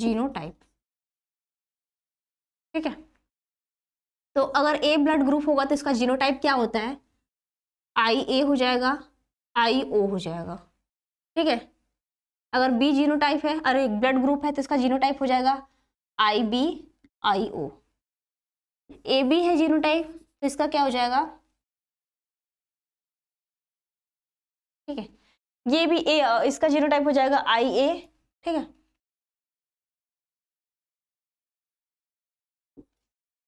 जीनोटाइप ठीक है तो अगर ए ब्लड ग्रुप होगा तो इसका जीनोटाइप क्या होता है आई ए हो जाएगा आई ओ हो जाएगा ठीक है अगर बी जीनोटाइप है अरे एक ब्लड ग्रुप है तो इसका जीनोटाइप हो जाएगा I B I O A B है जीनोटाइप तो इसका क्या हो जाएगा ठीक है ये भी ए इसका जीनोटाइप हो जाएगा आई ए ठीक है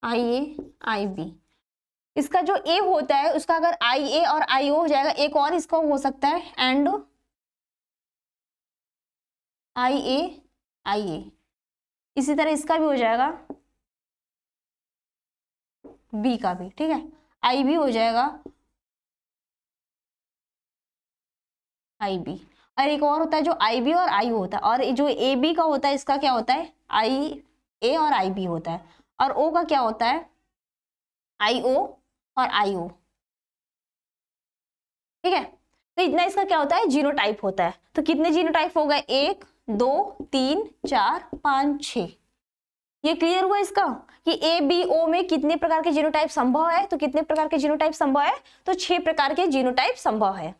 आई ए आई बी इसका जो ए होता है उसका अगर आई ए और आई ओ हो जाएगा एक और इसका हो सकता है एंड आई ए आई ए इसी तरह इसका भी हो जाएगा बी का भी ठीक है आई बी हो जाएगा आई बी और एक और होता है जो आई बी और आई होता है और जो ए बी का होता है इसका क्या होता है आई ए और आई बी होता है और ओ का क्या होता है आई ओ और आई ओ ठीक है तो इतना इसका क्या होता है जीरो टाइप होता है तो कितने जीरो टाइप हो गए एक दो तीन चार पाँच छ ये क्लियर हुआ इसका कि ए बी ओ में कितने प्रकार के जीनोटाइप संभव है तो कितने प्रकार के जीनोटाइप संभव है तो छह प्रकार के जीनोटाइप संभव है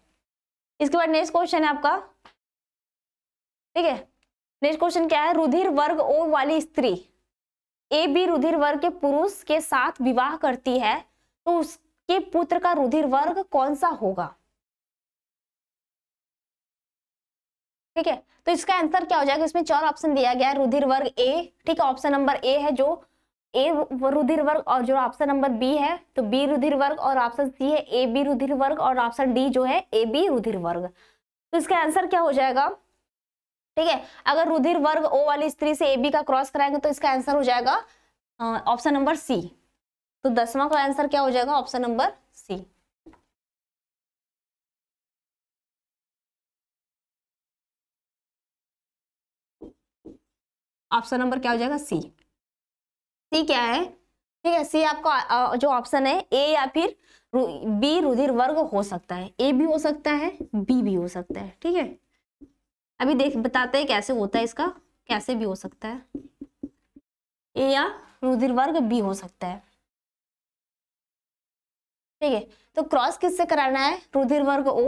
इसके बाद नेक्स्ट क्वेश्चन है आपका ठीक है नेक्स्ट क्वेश्चन क्या है रुधिर वर्ग ओ वाली स्त्री ए बी रुधिर वर्ग के पुरुष के साथ विवाह करती है तो उसके पुत्र का रुधिर वर्ग कौन सा होगा ठीक है तो इसका आंसर क्या हो जाएगा इसमें चार ऑप्शन दिया गया है रुधिर वर्ग ए ठीक है ऑप्शन नंबर ए है जो ए रुधिर वर्ग और जो ऑप्शन नंबर बी है तो बी रुधिर वर्ग और ऑप्शन सी है ए बी रुधिर वर्ग और ऑप्शन डी जो है ए बी रुधिर वर्ग तो इसका आंसर क्या हो जाएगा ठीक है अगर रुधिर वर्ग ओ वाली स्त्री से ए बी का क्रॉस कराएंगे तो इसका आंसर हो जाएगा ऑप्शन नंबर सी तो दसवा का आंसर क्या हो जाएगा option number C option number क्या हो जाएगा सी सी क्या है ठीक है सी आपका जो ऑप्शन है ए या फिर बी रुधिर वर्ग हो सकता है ए भी हो सकता है बी भी हो सकता है ठीक है अभी देख बताते हैं कैसे होता है इसका कैसे भी हो सकता है ए या रुधिर वर्ग बी हो सकता है ठीक है तो क्रॉस किससे कराना है रुधिर वर्ग ओ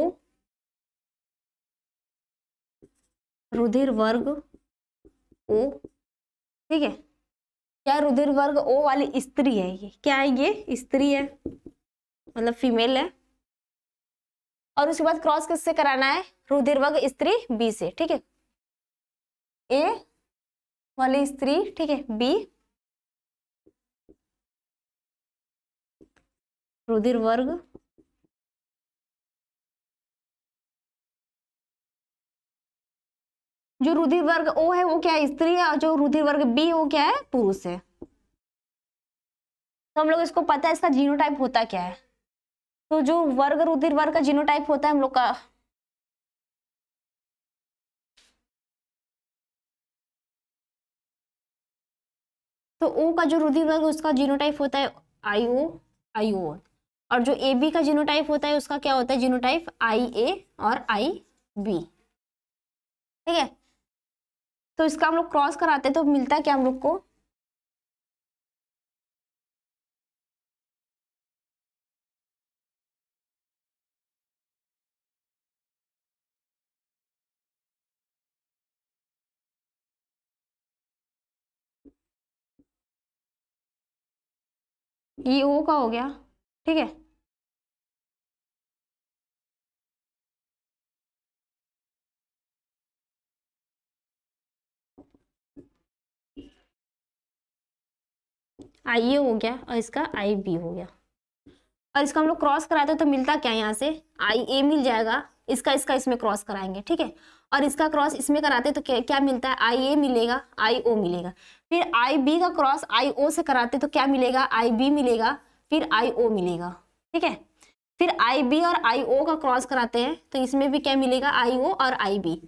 रुधिर वर्ग ओ ठीक है क्या रुधिर वर्ग ओ वाली स्त्री है ये क्या है ये स्त्री है मतलब फीमेल है और उसके बाद क्रॉस किससे कराना है रुधिर वर्ग स्त्री बी से ठीक है ए वाली स्त्री ठीक है बी रुधिर वर्ग जो रुधिर वर्ग ओ है वो क्या है स्त्री है और जो रुधिर वर्ग बी है वो क्या है पुरुष है तो हम लोग इसको पता है इसका जीनोटाइप होता क्या है तो जो वर्ग रुधिर वर्ग का जीनोटाइप होता है हम लोग का तो ओ का जो रुधिर वर्ग उसका जीनोटाइप होता है आईओ आईओ और जो ए बी का जीनोटाइप होता है उसका क्या होता है जीनोटाइप आई ए और आई बी ठीक है तो इसका हम लोग क्रॉस कराते हैं तो मिलता है क्या हम लोग को ई ओ का हो गया ठीक है आई ए हो गया और इसका आई बी हो गया और इसका हम लोग क्रॉस कराते हैं तो मिलता क्या यहाँ से आई ए मिल जाएगा इसका इसका इसमें क्रॉस कराएंगे ठीक है और इसका क्रॉस इसमें कराते तो क्या, क्या मिलता है आई ए मिलेगा आई ओ मिलेगा फिर आई बी का क्रॉस आई ओ से कराते तो क्या मिलेगा आई बी मिलेगा फिर आई ओ मिलेगा ठीक है फिर आई बी और आई ओ का क्रॉस कराते हैं तो इसमें भी क्या मिलेगा आई ओ और आई बी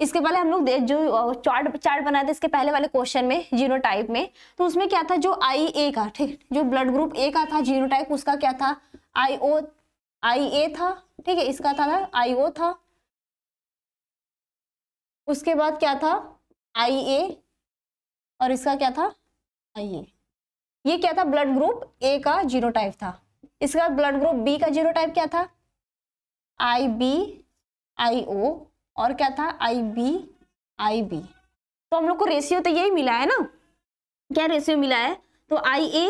इसके पहले हम लोग देख जो चार्ट चार्ट बनाए थे इसके पहले वाले क्वेश्चन में जीरो टाइप में तो उसमें क्या था जो आई ए का ठीक जो ब्लड ग्रुप ए का था टाइप उसका क्या था आई ओ आई ए था ठीक है इसका था आई ओ था उसके बाद क्या था आई ए और इसका क्या था आई ए ये क्या था ब्लड ग्रुप ए का जीरो टाइप था इसके बाद ब्लड ग्रुप बी का जीरो टाइप क्या था आई बी आई ओ और क्या था आई बी आई बी तो हम लोग को रेशियो तो यही मिला है ना क्या रेशियो मिला है तो आई ए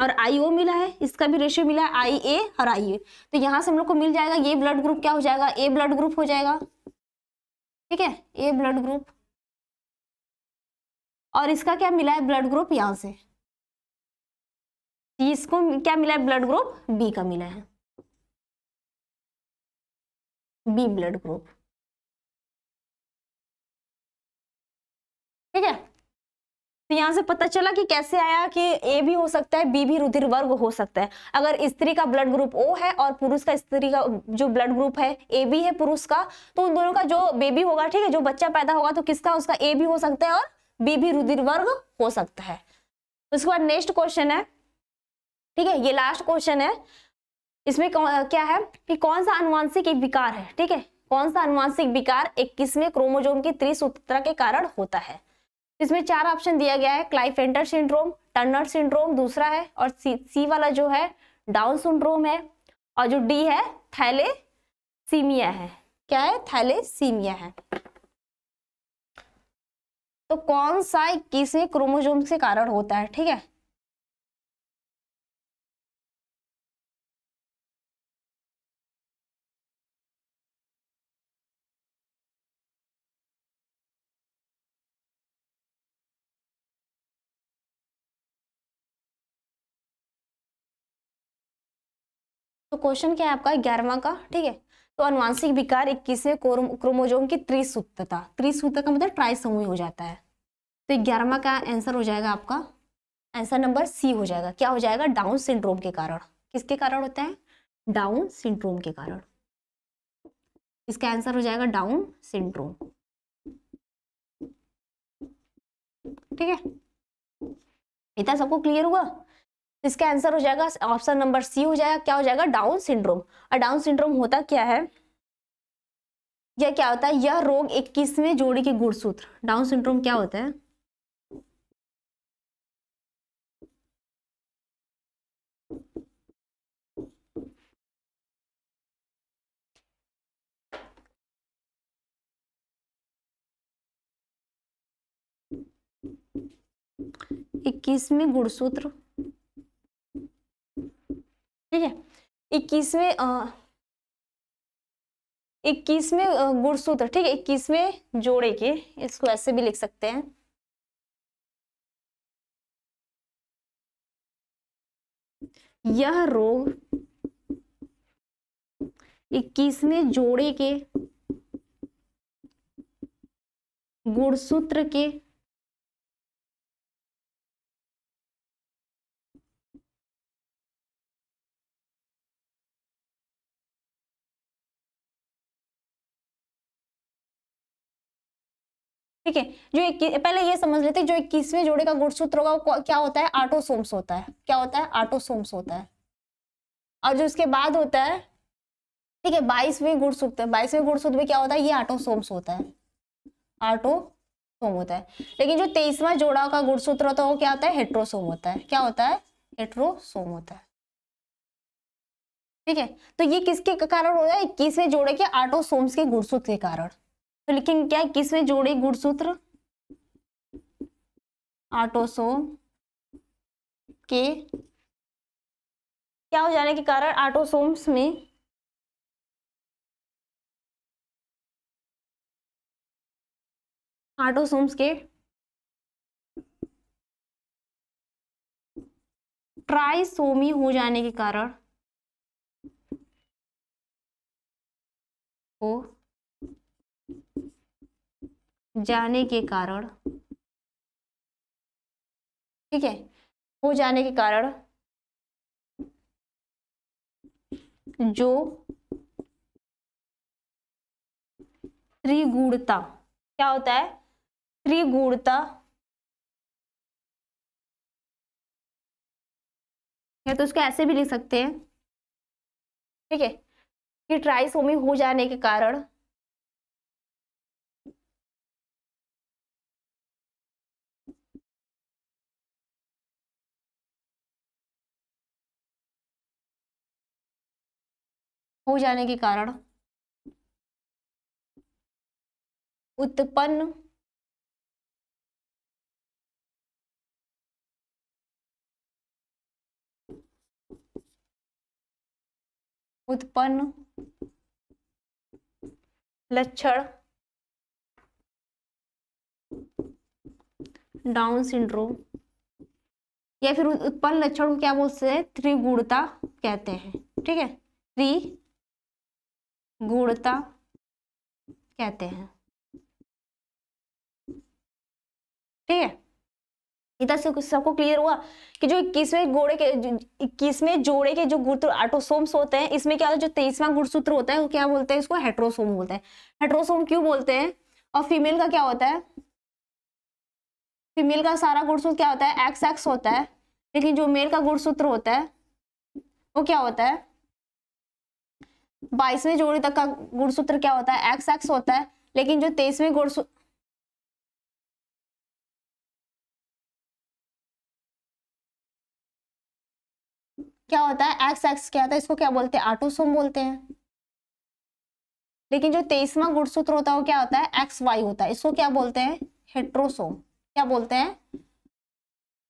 और आई ओ मिला है इसका भी रेशियो मिला है आई ए और आई ए तो यहाँ से हम लोग को मिल जाएगा ये ब्लड ग्रुप क्या हो जाएगा ए ब्लड ग्रुप हो जाएगा ठीक है ए ब्लड ग्रुप और इसका क्या मिला है ब्लड ग्रुप यहां से इसको क्या मिला है ब्लड ग्रुप बी का मिला है बी ब्लड ग्रुप ठीक है तो यहाँ से पता चला कि कैसे आया कि ए भी हो सकता है बी भी रुधिर वर्ग हो सकता है अगर स्त्री का ब्लड ग्रुप ओ है और पुरुष का स्त्री का जो ब्लड ग्रुप है ए भी है पुरुष का तो उन दोनों का जो बेबी होगा ठीक है जो बच्चा पैदा होगा तो किसका उसका ए भी हो सकता है और बी भी रुधिर वर्ग हो सकता है उसके बाद नेक्स्ट क्वेश्चन है ठीक है ये लास्ट क्वेश्चन है इसमें क्या है कि कौन सा अनुवांशिक एक विकार है ठीक है कौन सा अनुवांशिक विकार इक्कीसवें क्रोमोजोम की त्रिसूत्रता के कारण होता है इसमें चार ऑप्शन दिया गया है क्लाइफेंटर सिंड्रोम टर्नर सिंड्रोम दूसरा है और सी, सी वाला जो है डाउन सिंड्रोम है और जो डी है थैलेसीमिया है क्या है थैलेसीमिया है तो कौन सा किसे क्रोमोजोम से कारण होता है ठीक है तो क्वेश्चन क्या है आपका ग्यारहवा का ठीक है तो अनुवांशिक विकार इक्कीसवें क्रोमोजोम की त्रिसूत्रता त्रिसूत्र का मतलब ट्राई समूह हो जाता है तो ग्यारहवा का आंसर हो जाएगा आपका आंसर नंबर सी हो जाएगा क्या हो जाएगा डाउन सिंड्रोम के कारण किसके कारण होता है डाउन सिंड्रोम के कारण इसका आंसर हो जाएगा डाउन सिंड्रोम ठीक है इतना सबको क्लियर हुआ इसका आंसर हो जाएगा ऑप्शन नंबर सी हो जाएगा क्या हो जाएगा डाउन सिंड्रोम और डाउन सिंड्रोम होता क्या है यह क्या होता है यह रोग इक्कीसवें जोड़ी के गुणसूत्र डाउन सिंड्रोम क्या होता है इक्कीसवें गुणसूत्र ठीक है इक्कीसवें इक्कीसवें गुड़सूत्र ठीक है इक्कीसवें जोड़े के इसको ऐसे भी लिख सकते हैं यह रोग इक्कीसवें जोड़े के गुड़सूत्र के ठीक है जो एक पहले ये समझ लेते हैं जो इक्कीसवें जोड़े का गुणसूत्र होगा वो क्या होता है आटोसोम्स होता है क्या होता है आटोसोम्स होता है और जो उसके बाद होता है ठीक है बाईसवें गुणसूत्र बाईसवें गुणसूत्र में क्या होता है ये आटोसोम्स होता है सोम होता है लेकिन जो तेईसवा जोड़ा का गुणसूत्र होता है वो क्या होता है हेट्रोसोम होता है क्या होता है हेट्रोसोम होता है ठीक है तो ये किसके कारण हो रहा है इक्कीसवें जोड़े के आटोसोम्स के गुणसूत्र के कारण तो लिखेंगे क्या किसमें जोड़े गुणसूत्र आटोसो के क्या हो जाने के कारण आटोसोम्स में आटोसोम्स के ट्राइसोमी हो जाने के कारण हो जाने के कारण ठीक है हो जाने के कारण जो त्रिगुणता क्या होता है त्रिगुणता या तो उसको ऐसे भी लिख सकते हैं ठीक है कि ट्राइसोमी हो जाने के कारण हो जाने के कारण उत्पन्न उत्पन्न लक्षण डाउन सिंड्रोम या फिर उत्पन्न लक्षण को क्या बोलते हैं त्रिगुणता कहते हैं ठीक है त्रि गुणता कहते हैं ठीक है इधर से सबको क्लियर हुआ कि जो इक्कीसवें गोड़े के इक्कीसवें जोड़े के जो गुणसूत्र आटोसोम्स होते हैं इसमें क्या होता है जो तेईसवां गुणसूत्र होता है वो क्या बोलते हैं इसको हेट्रोसोम बोलते हैं हेट्रोसोम क्यों बोलते हैं और फीमेल का क्या होता है फीमेल का सारा गुणसूत्र क्या होता है एक्स एक्स होता है लेकिन जो मेल का गुणसूत्र होता है वो क्या होता है बाईसवीं जोड़ी तक का गुणसूत्र क्या होता है एक्स एक्स होता है लेकिन जो तेईसवीं गुणसूत्र क्या होता है एक्स एक्स क्या होता है इसको क्या बोलते हैं आटोसोम बोलते हैं लेकिन जो तेईसवा गुणसूत्र होता है वो क्या होता है एक्स वाई होता है इसको क्या बोलते हैं हेट्रोसोम क्या बोलते हैं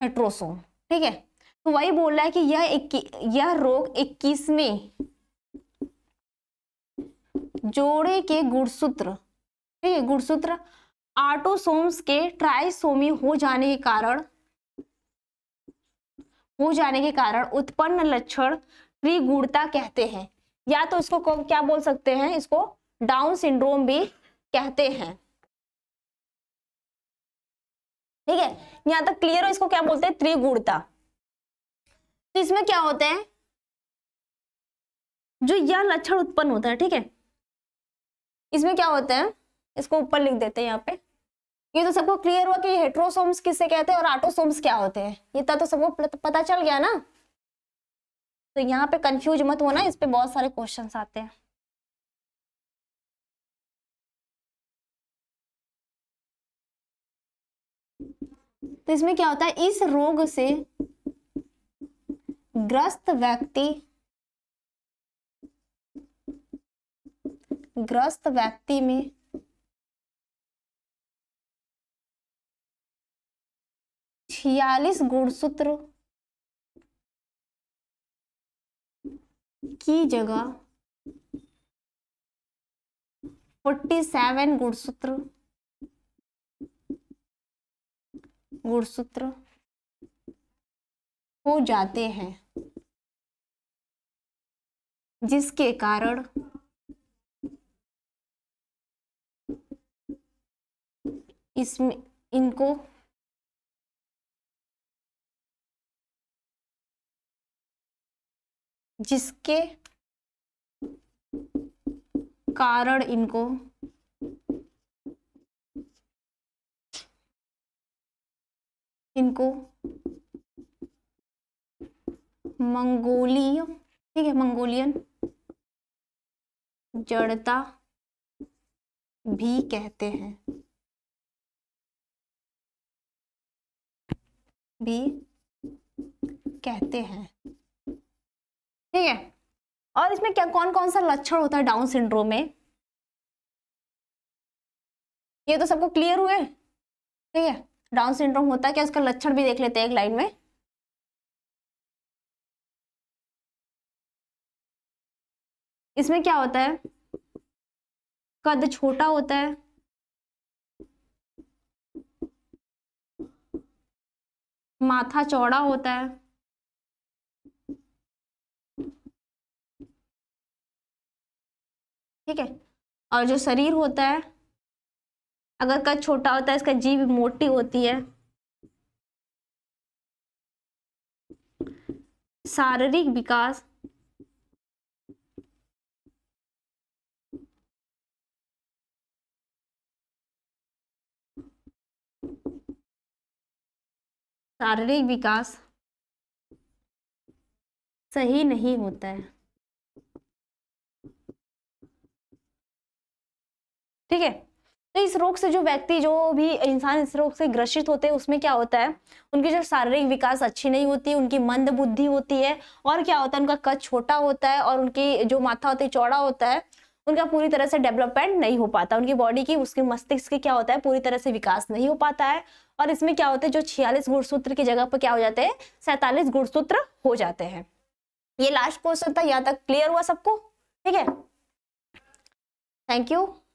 हेट्रोसोम ठीक है तो वही बोल रहा है कि यह यह रोग इक्कीसवें जोड़े के गुणसूत्र ठीक है गुणसूत्र आटोसोम्स के ट्राइसोमी हो जाने के कारण हो जाने के कारण उत्पन्न लक्षण त्रिगुणता कहते हैं या तो इसको क्या बोल सकते हैं इसको डाउन सिंड्रोम भी कहते हैं ठीक है यहां तक क्लियर हो इसको क्या बोलते हैं त्रिगुणता तो इसमें क्या होते हैं जो यह लक्षण उत्पन्न होता है ठीक है इसमें क्या होता है इसको ऊपर लिख देते हैं यहाँ पे ये तो सबको क्लियर हुआ कि हेट्रोसोम्स किसे कहते हैं और आटोसोम्स क्या होते हैं ये तो सबको पता चल गया ना तो यहाँ पे कंफ्यूज मत होना इस पर बहुत सारे क्वेश्चन आते हैं तो इसमें क्या होता है इस रोग से ग्रस्त व्यक्ति ग्रस्त व्यक्ति में छियालीस गुणसूत्र की जगह फोर्टी सेवन गुणसूत्र गुणसूत्र हो जाते हैं जिसके कारण इसमें इनको जिसके कारण इनको इनको मंगोलियम ठीक है मंगोलियन जड़ता भी कहते हैं भी कहते हैं ठीक है और इसमें क्या कौन कौन सा लक्षण होता है डाउन सिंड्रोम में ये तो सबको क्लियर हुए ठीक है डाउन सिंड्रोम होता है क्या उसका लक्षण भी देख लेते हैं एक लाइन में इसमें क्या होता है कद छोटा होता है माथा चौड़ा होता है ठीक है और जो शरीर होता है अगर कद छोटा होता है इसका जीभ मोटी होती है शारीरिक विकास शारीरिक विकास सही नहीं होता है ठीक है तो इस रोग से जो व्यक्ति जो भी इंसान इस रोग से ग्रसित होते हैं उसमें क्या होता है उनकी जो शारीरिक विकास अच्छी नहीं होती उनकी मंद बुद्धि होती है और क्या होता है उनका कद छोटा होता है और उनकी जो माथा होती है चौड़ा होता है उनका पूरी तरह से डेवलपमेंट नहीं हो पाता उनकी बॉडी की उसके मस्तिष्क के क्या होता है पूरी तरह से विकास नहीं हो पाता है और इसमें क्या होता है जो छियालीस गुणसूत्र की जगह पर क्या हो जाते हैं सैतालीस गुणसूत्र हो जाते हैं ये लास्ट क्वेश्चन था यहाँ तक क्लियर हुआ सबको ठीक है थैंक यू